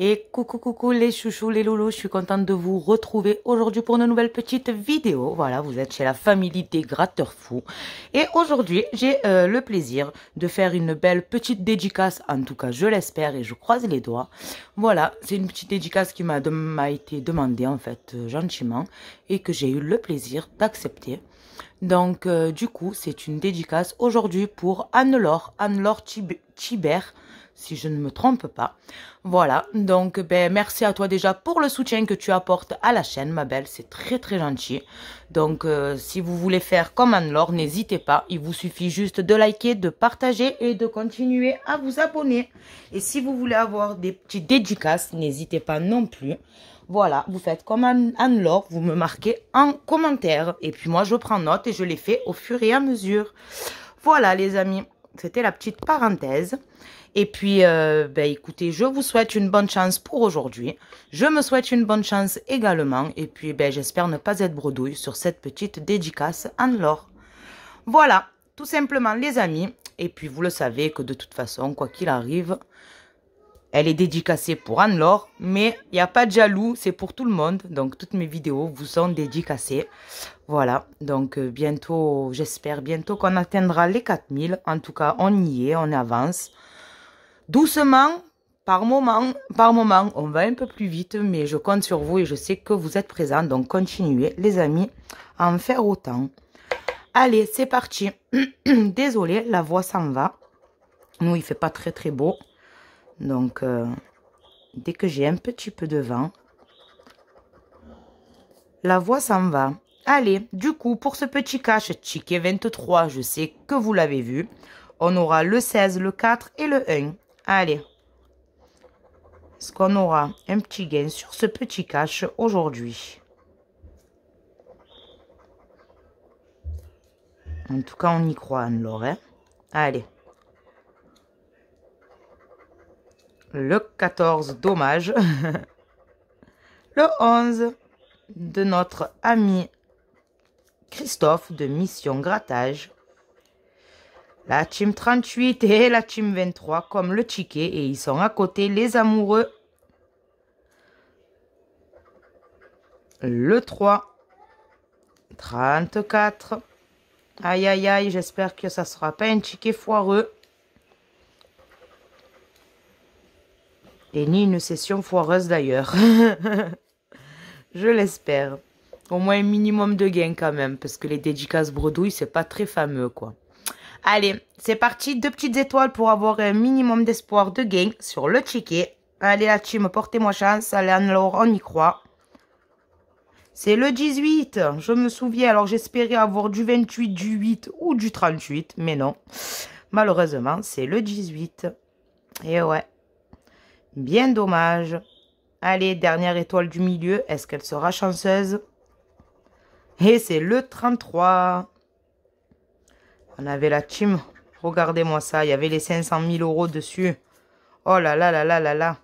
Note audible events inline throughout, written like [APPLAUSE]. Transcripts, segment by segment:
Et coucou coucou les chouchous, les loulous, je suis contente de vous retrouver aujourd'hui pour une nouvelle petite vidéo. Voilà, vous êtes chez la famille des gratteurs fous. Et aujourd'hui, j'ai euh, le plaisir de faire une belle petite dédicace, en tout cas je l'espère et je croise les doigts. Voilà, c'est une petite dédicace qui m'a été demandée en fait euh, gentiment et que j'ai eu le plaisir d'accepter. Donc, euh, du coup, c'est une dédicace aujourd'hui pour Anne-Laure, Anne-Laure Chibert, si je ne me trompe pas. Voilà, donc ben, merci à toi déjà pour le soutien que tu apportes à la chaîne, ma belle, c'est très très gentil. Donc euh, si vous voulez faire comme Anne-Laure, n'hésitez pas, il vous suffit juste de liker, de partager et de continuer à vous abonner. Et si vous voulez avoir des petites dédicaces, n'hésitez pas non plus. Voilà, vous faites comme Anne-Laure, vous me marquez en commentaire et puis moi je prends note et je l'ai fait au fur et à mesure. Voilà les amis, c'était la petite parenthèse. Et puis, euh, ben écoutez, je vous souhaite une bonne chance pour aujourd'hui. Je me souhaite une bonne chance également. Et puis, ben j'espère ne pas être bredouille sur cette petite dédicace en l'or Voilà, tout simplement les amis. Et puis, vous le savez que de toute façon, quoi qu'il arrive, elle est dédicacée pour Anne-Laure, mais il n'y a pas de jaloux, c'est pour tout le monde. Donc toutes mes vidéos vous sont dédicacées. Voilà, donc euh, bientôt, j'espère bientôt qu'on atteindra les 4000. En tout cas, on y est, on avance. Doucement, par moment, par moment, on va un peu plus vite, mais je compte sur vous et je sais que vous êtes présents. Donc continuez, les amis, à en faire autant. Allez, c'est parti. [CLEARS THROAT] Désolée, la voix s'en va. Nous, il fait pas très très beau. Donc, euh, dès que j'ai un petit peu de vent, la voix s'en va. Allez, du coup, pour ce petit cache ticket 23, je sais que vous l'avez vu. On aura le 16, le 4 et le 1. Allez. Est-ce qu'on aura un petit gain sur ce petit cache aujourd'hui En tout cas, on y croit, Anne-Laure. Hein. Allez. Le 14, dommage. [LAUGHS] le 11, de notre ami Christophe de Mission Grattage. La team 38 et la team 23 comme le ticket et ils sont à côté les amoureux. Le 3. 34. Aïe aïe aïe, j'espère que ça sera pas un ticket foireux. Et ni une session foireuse d'ailleurs. [LAUGHS] je l'espère. Au moins un minimum de gain quand même, parce que les dédicaces bredouilles, c'est pas très fameux quoi. Allez, c'est parti, deux petites étoiles pour avoir un minimum d'espoir de gain sur le ticket. Allez la team, portez-moi chance, allez on y croit. C'est le 18, je me souviens, alors j'espérais avoir du 28, du 8 ou du 38, mais non. Malheureusement, c'est le 18. Et ouais. Bien dommage. Allez, dernière étoile du milieu. Est-ce qu'elle sera chanceuse Et c'est le 33. On avait la team. Regardez-moi ça. Il y avait les 500 000 euros dessus. Oh là là là là là là.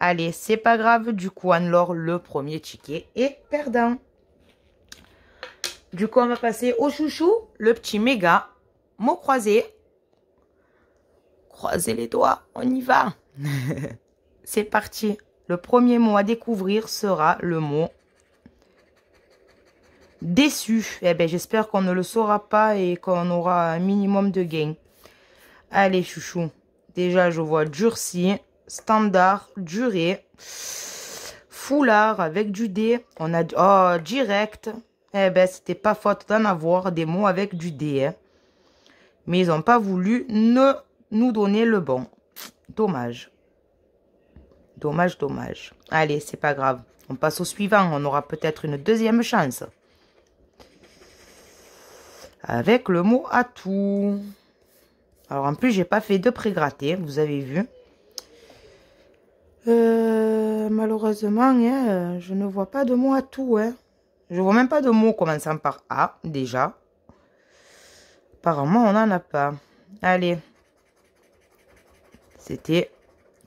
Allez, c'est pas grave. Du coup, anne le premier ticket est perdant. Du coup, on va passer au chouchou, le petit méga, mot croisé. Croisez les doigts, on y va. [LAUGHS] C'est parti. Le premier mot à découvrir sera le mot déçu. Eh ben, j'espère qu'on ne le saura pas et qu'on aura un minimum de gain. Allez, chouchou. Déjà, je vois durci, standard, duré foulard avec du D On a oh, direct. Eh ben, c'était pas faute d'en avoir des mots avec du dé. Hein. Mais ils n'ont pas voulu ne nous donner le bon. Dommage. Dommage, dommage. Allez, c'est pas grave. On passe au suivant. On aura peut-être une deuxième chance. Avec le mot atout. Alors en plus, j'ai pas fait de pré-gratté, hein, vous avez vu. Euh, malheureusement, hein, je ne vois pas de mot atout. Hein. Je vois même pas de mot commençant par A déjà. Apparemment, on n'en a pas. Allez, c'était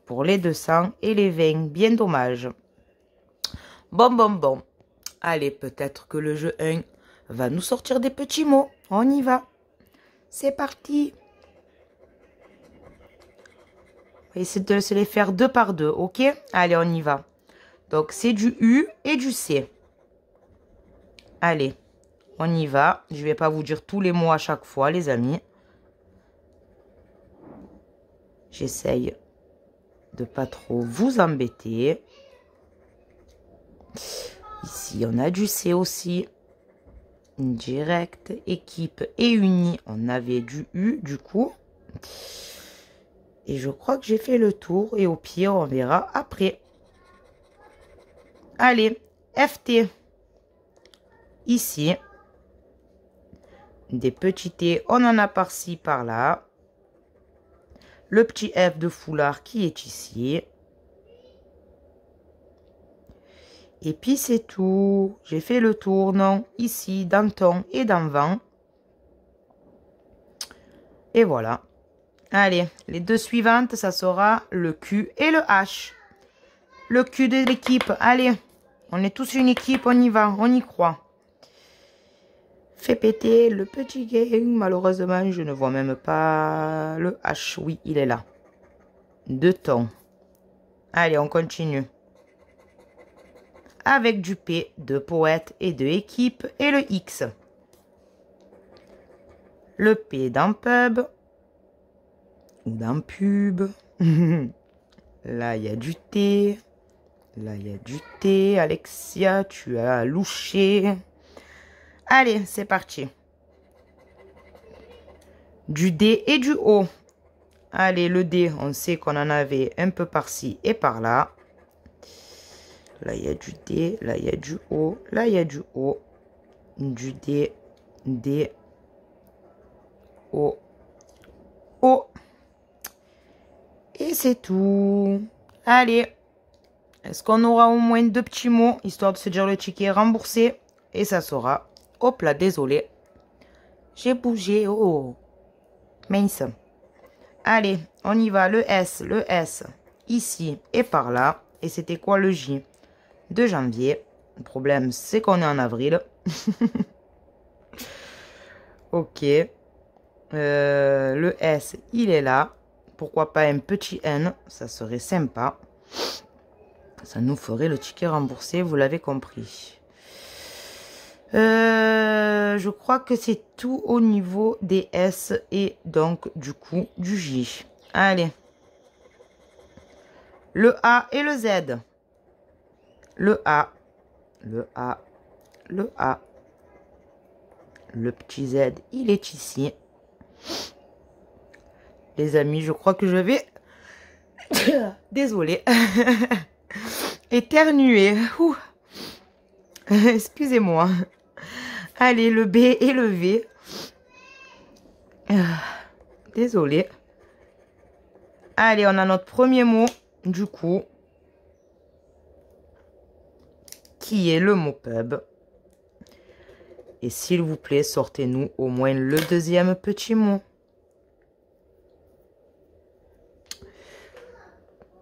pour les 200 et les 20. Bien dommage. Bon, bon, bon. Allez, peut-être que le jeu 1 va nous sortir des petits mots. On y va. C'est parti. Essayez de les faire deux par deux, ok Allez, on y va. Donc, c'est du U et du C. Allez, on y va. Je ne vais pas vous dire tous les mots à chaque fois, les amis. J'essaye de pas trop vous embêter. Ici, on a du C aussi. Direct, équipe et unie. On avait du U, du coup. Et je crois que j'ai fait le tour. Et au pire, on verra après. Allez, FT. Ici. Des petits T, on en a par-ci, par-là le petit F de foulard qui est ici. Et puis c'est tout. J'ai fait le tour, Ici, dans ton et dans vent. Et voilà. Allez, les deux suivantes, ça sera le Q et le H. Le Q de l'équipe, allez. On est tous une équipe, on y va, on y croit. Fais péter le petit game. Malheureusement, je ne vois même pas le H. Oui, il est là. Deux temps. Allez, on continue. Avec du P, de poète et de équipe et le X. Le P d'un pub ou d'un pub. [LAUGHS] là, il y a du thé. Là, il y a du thé. Alexia, tu as louché. Allez, c'est parti. Du D et du haut. Allez, le dé, on sait qu'on en avait un peu par-ci et par-là. Là, il y a du D. là, il y a du haut, là, il y a du haut. Du D. D. O. O. Et c'est tout. Allez. Est-ce qu'on aura au moins deux petits mots, histoire de se dire le ticket remboursé Et ça sera Hop là, désolé. J'ai bougé. Oh, mince. Allez, on y va. Le S, le S. Ici et par là. Et c'était quoi le J De janvier. Le problème, c'est qu'on est en avril. [LAUGHS] ok. Euh, le S, il est là. Pourquoi pas un petit N Ça serait sympa. Ça nous ferait le ticket remboursé, vous l'avez compris. Euh, je crois que c'est tout au niveau des S et donc du coup du J. Allez. Le A et le Z. Le A. Le A. Le A. Le petit Z, il est ici. Les amis, je crois que je vais... [COUGHS] Désolée. [LAUGHS] Éternuer. [LAUGHS] Excusez-moi. Allez, le B et le V. Ah, désolée. Allez, on a notre premier mot, du coup, qui est le mot pub. Et s'il vous plaît, sortez-nous au moins le deuxième petit mot.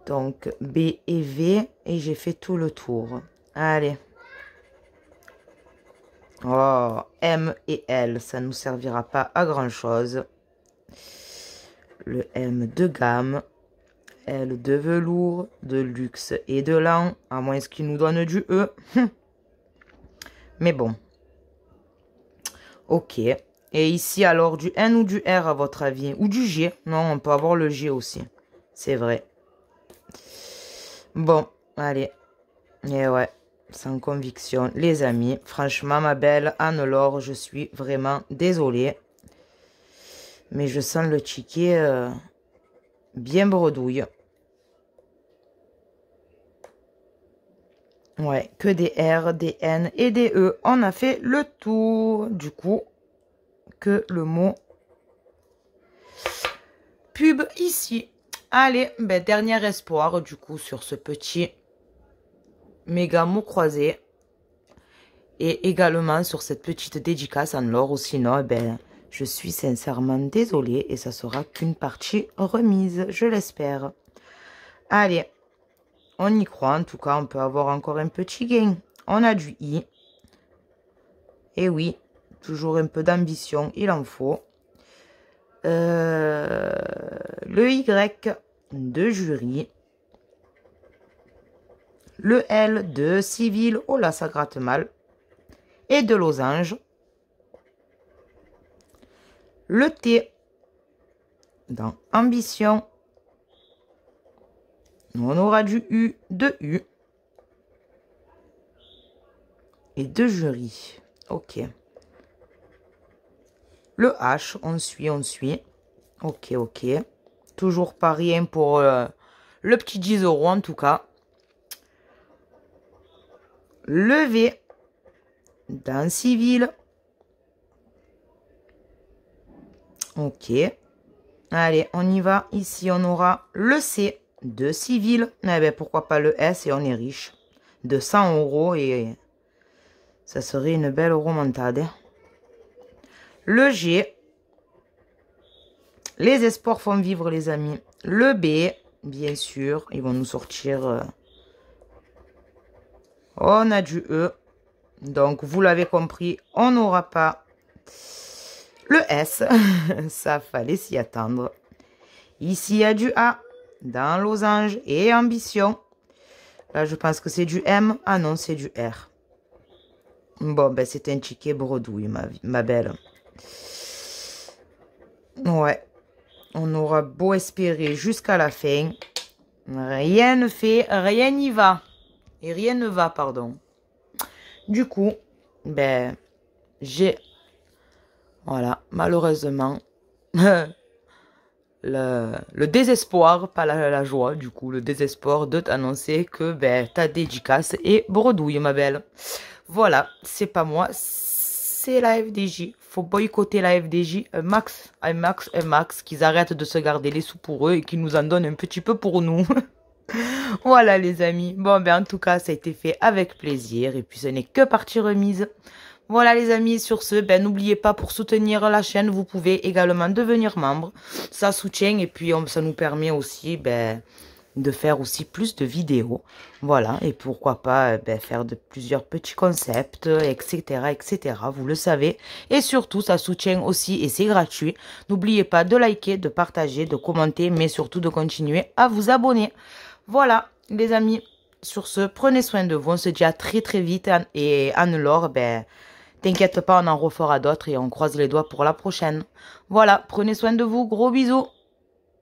Donc, B et V, et j'ai fait tout le tour. Allez. Oh, M et L, ça ne nous servira pas à grand chose. Le M de gamme, L de velours, de luxe et de lent, à moins qu'il nous donne du E. Hum. Mais bon. Ok. Et ici, alors, du N ou du R, à votre avis Ou du G Non, on peut avoir le G aussi. C'est vrai. Bon, allez. Et ouais sans conviction, les amis. Franchement, ma belle Anne-Laure, je suis vraiment désolée. Mais je sens le ticket euh, bien bredouille. Ouais, que des R, des N et des E. On a fait le tour. Du coup, que le mot pub ici. Allez, ben, dernier espoir du coup sur ce petit méga mots croisés. Et également sur cette petite dédicace en or, ou sinon, eh ben, je suis sincèrement désolée et ça sera qu'une partie remise, je l'espère. Allez, on y croit en tout cas, on peut avoir encore un petit gain. On a du i. Et oui, toujours un peu d'ambition, il en faut. Euh, le Y de jury le L de civil, oh là, ça gratte mal, et de losange. Le T dans ambition. On aura du U de U. Et de jury. Ok. Le H, on suit, on suit. Ok, ok. Toujours pas rien pour euh, le petit 10 euros en tout cas. Le V, d'un civil. Ok. Allez, on y va. Ici, on aura le C de civil. Eh ben, pourquoi pas le S et on est riche. De 100 euros et ça serait une belle romantade. Le G. Les espoirs font vivre, les amis. Le B, bien sûr. Ils vont nous sortir euh, on a du E. Donc, vous l'avez compris, on n'aura pas le S. [LAUGHS] Ça fallait s'y attendre. Ici, il y a du A dans losange et ambition. Là, je pense que c'est du M. Ah non, c'est du R. Bon, ben, c'est un ticket bredouille, ma, ma belle. Ouais. On aura beau espérer jusqu'à la fin. Rien ne fait, rien n'y va. Et rien ne va, pardon. Du coup, ben, j'ai, voilà, malheureusement, [LAUGHS] le, désespoir, pas la, joie, du coup, le désespoir de t'annoncer que ben, ta dédicace est bredouille, ma belle. Voilà, c'est pas moi, c'est la FDJ. Faut boycotter la FDJ max, un max, un max, qu'ils arrêtent de se garder les sous pour eux et qu'ils nous en donnent un petit peu pour nous. [LAUGHS] [LAUGHS] voilà les amis. Bon ben en tout cas, ça a été fait avec plaisir et puis ce n'est que partie remise. Voilà les amis, sur ce, ben n'oubliez pas pour soutenir la chaîne, vous pouvez également devenir membre. Ça soutient et puis ça nous permet aussi ben de faire aussi plus de vidéos. Voilà, et pourquoi pas euh, ben, faire de plusieurs petits concepts, etc., etc., vous le savez. Et surtout, ça soutient aussi, et c'est gratuit. N'oubliez pas de liker, de partager, de commenter, mais surtout de continuer à vous abonner. Voilà, les amis. Sur ce, prenez soin de vous. On se dit à très très vite. Et Anne-Laure, ben, t'inquiète pas, on en refera d'autres et on croise les doigts pour la prochaine. Voilà, prenez soin de vous. Gros bisous.